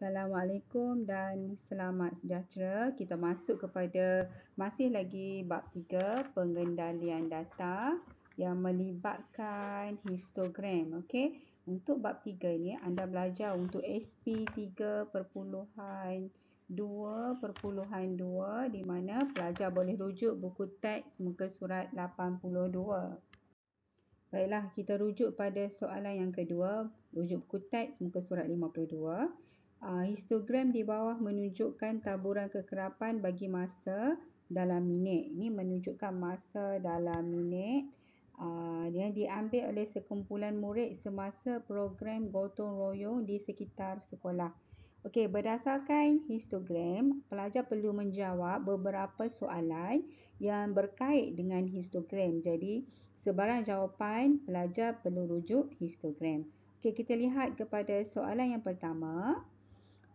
Assalamualaikum dan selamat sejahtera. Kita masuk kepada masih lagi bab 3 pengendalian data yang melibatkan histogram. Okey. Untuk bab 3 ini anda belajar untuk SP 3.2.2 di mana pelajar boleh rujuk buku teks muka surat 82. Baiklah, kita rujuk pada soalan yang kedua, rujuk buku teks muka surat 52. Uh, histogram di bawah menunjukkan taburan kekerapan bagi masa dalam minit. Ini menunjukkan masa dalam minit uh, ah, yang diambil oleh sekumpulan murid semasa program gotong royong di sekitar sekolah. Okey, berdasarkan histogram, pelajar perlu menjawab beberapa soalan yang berkait dengan histogram. Jadi, sebarang jawapan pelajar perlu rujuk histogram. Okey, kita lihat kepada soalan yang pertama.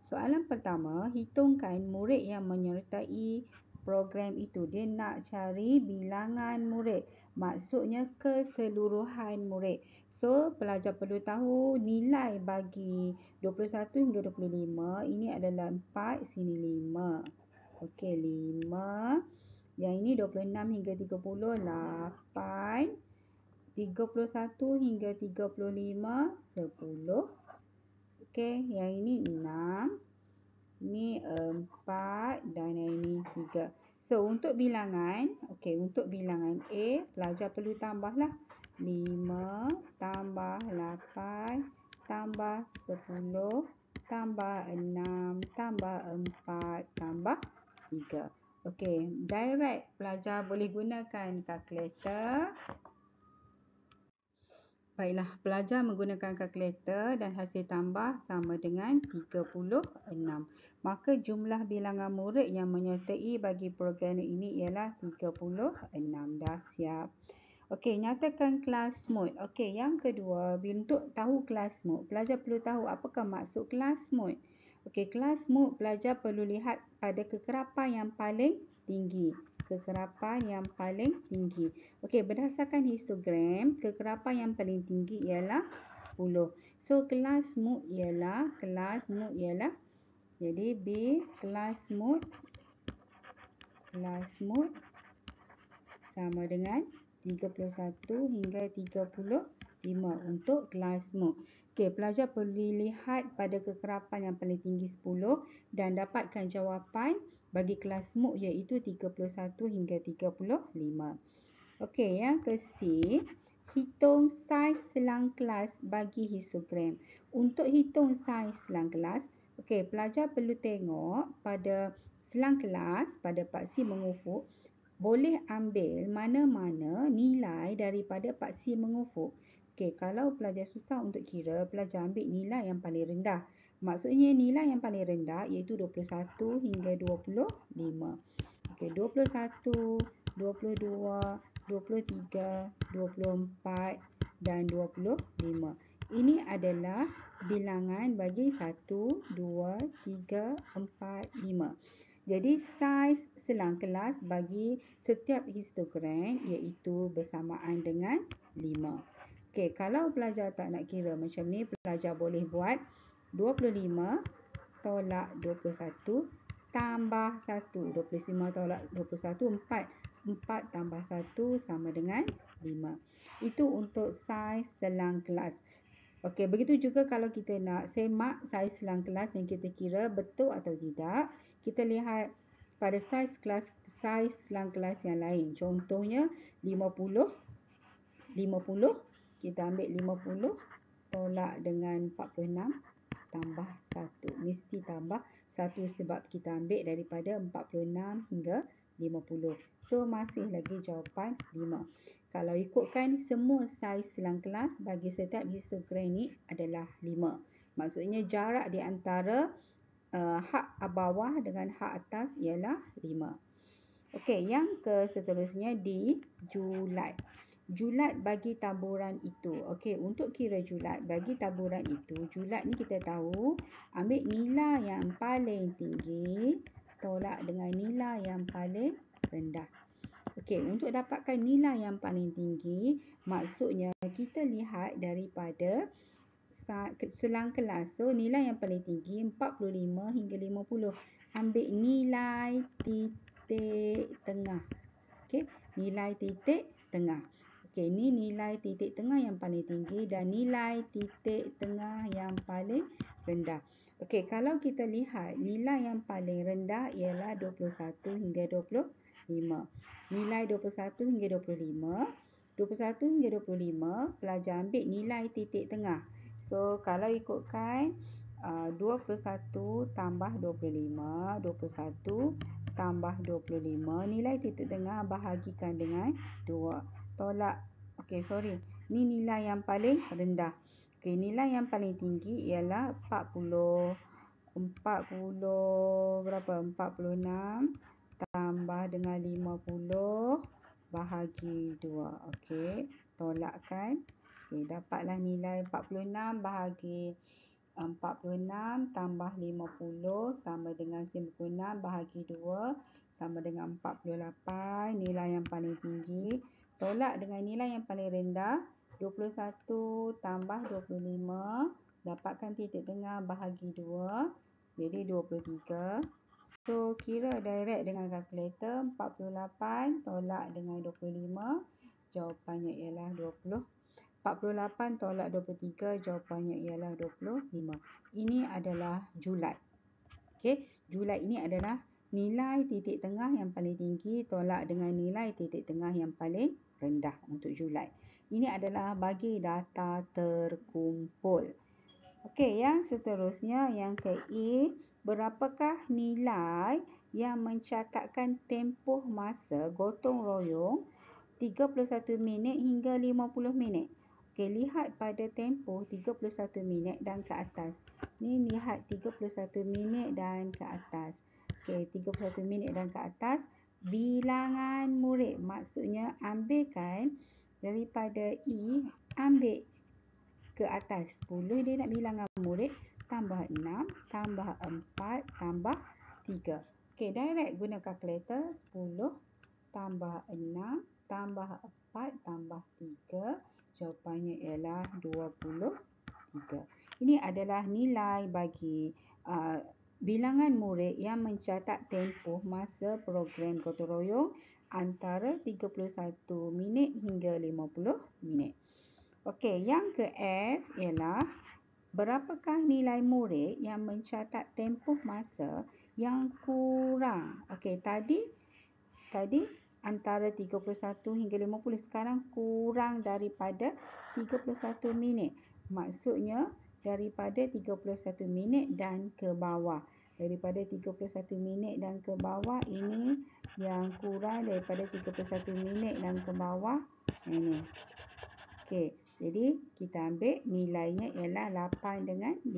Soalan pertama, hitungkan murid yang menyertai program itu. Dia nak cari bilangan murid. Maksudnya keseluruhan murid. So, pelajar perlu tahu nilai bagi 21 hingga 25. Ini adalah 4, sini 5. Okey, 5. Yang ini 26 hingga 30, 8. 31 hingga 35, 10. Okey, yang ini enam, Ini empat, dan yang ini tiga. So, untuk bilangan, okey, untuk bilangan A, pelajar perlu tambahlah. lima, tambah lapan, tambah sepuluh, tambah enam, tambah empat, tambah tiga. Okey, direct pelajar boleh gunakan kalkulator. Baiklah, pelajar menggunakan kalkulator dan hasil tambah sama dengan 36. Maka jumlah bilangan murid yang menyertai bagi program ini ialah 36. Dah siap. Okey, nyatakan kelas mod. Okey, yang kedua, untuk tahu kelas mod. pelajar perlu tahu apakah maksud kelas mod. Okey, kelas mod pelajar perlu lihat pada kekerapan yang paling tinggi kekerapan yang paling tinggi. Okey, berdasarkan histogram, kekerapan yang paling tinggi ialah 10. So, kelas mood ialah, kelas mood ialah, jadi B, kelas mood, kelas mood sama dengan 31 hingga 35 untuk kelas mood. Okey, pelajar perlu lihat pada kekerapan yang paling tinggi 10 dan dapatkan jawapan bagi kelas MOOC iaitu 31 hingga 35. Okey, yang ke C, hitung saiz selang kelas bagi histogram. Untuk hitung saiz selang kelas, okey, pelajar perlu tengok pada selang kelas pada paksi mengufuk boleh ambil mana-mana nilai daripada paksi mengufuk. Okey, kalau pelajar susah untuk kira, pelajar ambil nilai yang paling rendah. Maksudnya nilai yang paling rendah iaitu 21 hingga 25. Okey, 21, 22, 23, 24, 25. Dan 25 Ini adalah bilangan bagi 1, 2, 3, 4, 5 Jadi saiz selang kelas bagi setiap histogram Iaitu bersamaan dengan 5 okay, Kalau pelajar tak nak kira macam ni Pelajar boleh buat 25 tolak 21 tambah 1. 25 tolak 21, 4. 4 tambah 1 sama dengan 5. Itu untuk saiz selang kelas. Okey, begitu juga kalau kita nak semak saiz selang kelas yang kita kira betul atau tidak. Kita lihat pada saiz kelas saiz selang kelas yang lain. Contohnya 50. 50. Kita ambil 50 tolak dengan 46 tambah 1. Mesti tambah 1 sebab kita ambil daripada 46 hingga 50. So, masih lagi jawapan 5. Kalau ikutkan semua saiz selang kelas bagi setiap histogranik adalah 5. Maksudnya jarak di antara uh, hak bawah dengan hak atas ialah 5. Okey, yang ke seterusnya di Julai julat bagi taburan itu. Okey, untuk kira julat bagi taburan itu, julat ni kita tahu ambil nilai yang paling tinggi tolak dengan nilai yang paling rendah. Okey, untuk dapatkan nilai yang paling tinggi, maksudnya kita lihat daripada selang kelas. So, nilai yang paling tinggi 45 hingga 50. Ambil nilai titik tengah. Okey, nilai titik tengah. Okey, ni nilai titik tengah yang paling tinggi dan nilai titik tengah yang paling rendah. Okey, kalau kita lihat nilai yang paling rendah ialah 21 hingga 25. Nilai 21 hingga 25, 21 hingga 25 pelajar ambil nilai titik tengah. So, kalau ikutkan uh, 21 tambah 25, 21 tambah 25 nilai titik tengah bahagikan dengan tolak. Okey, sorry. Ni nilai yang paling rendah. Okey, nilai yang paling tinggi ialah 40 40 berapa? 46 tambah dengan 50 bahagi 2. Okey, tolakkan. Okey, dapatlah nilai 46 bahagi 46 tambah 50 sama dengan 96 bahagi 2 sama dengan 48 nilai yang paling tinggi. Tolak dengan nilai yang paling rendah. 21 tambah 25. Dapatkan titik tengah bahagi 2. Jadi 23. So, kira direct dengan kalkulator. 48 tolak dengan 25. Jawapannya ialah 20. 48 tolak 23. Jawapannya ialah 25. Ini adalah julat. Okay. Julat ini adalah nilai titik tengah yang paling tinggi tolak dengan nilai titik tengah yang paling rendah untuk Julai. Ini adalah bagi data terkumpul. Okey, yang seterusnya yang ke E, berapakah nilai yang mencatatkan tempoh masa gotong royong 31 minit hingga 50 minit? Okey, lihat pada tempoh 31 minit dan ke atas. Ni lihat 31 minit dan ke atas. Okey, 31 minit dan ke atas. Bilangan murid. Maksudnya ambilkan daripada E, ambil ke atas 10. Dia nak bilangan murid. Tambah 6, tambah 4, tambah 3. Okey, direct guna kalkulator. 10 tambah 6, tambah 4, tambah 3. Jawapannya ialah 23. Ini adalah nilai bagi... Uh, bilangan murid yang mencatat tempoh masa program gotong royong antara 31 minit hingga 50 minit. Okey, yang ke F ialah berapakah nilai murid yang mencatat tempoh masa yang kurang? Okey, tadi tadi antara 31 hingga 50 sekarang kurang daripada 31 minit. Maksudnya daripada 31 minit dan ke bawah. Daripada 31 minit dan ke bawah ini yang kurang daripada 31 minit dan ke bawah ini. Okey, jadi kita ambil nilainya ialah 8 dengan 5.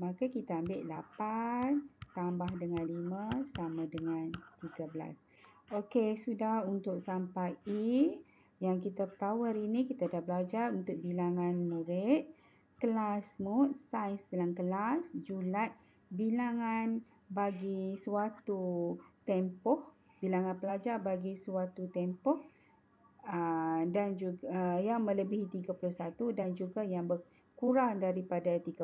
Maka kita ambil 8 tambah dengan 5 sama dengan 13. Okey, sudah untuk sampai E. Yang kita tahu hari ini kita dah belajar untuk bilangan murid kelas mode, saiz dalam kelas, julat, bilangan bagi suatu tempoh, bilangan pelajar bagi suatu tempoh ah, dan juga ah, yang melebihi 31 dan juga yang berkurang daripada 31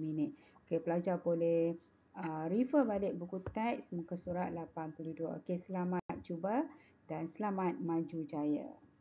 minit. Okey, pelajar boleh ah, refer balik buku teks muka surat 82. Okey, selamat cuba dan selamat maju jaya.